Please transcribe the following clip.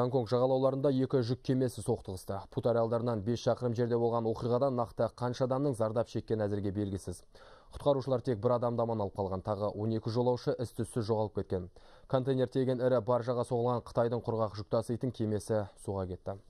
гонконг жағалауларында екі жүк кемесі соқтығысты Пут аралдарынан бес шақырым жерде болған оқиғадан нақты қанша адамның зардап шеккені әзірге белгісіз құтқарушылар тек бір адамдаман аман алып қалған тағы 12 жолаушы істісі жоғалып кеткен контейнер теген ірі баржаға соғылған қытайдың құрғақ жүктасы таситын кемесі суға кетті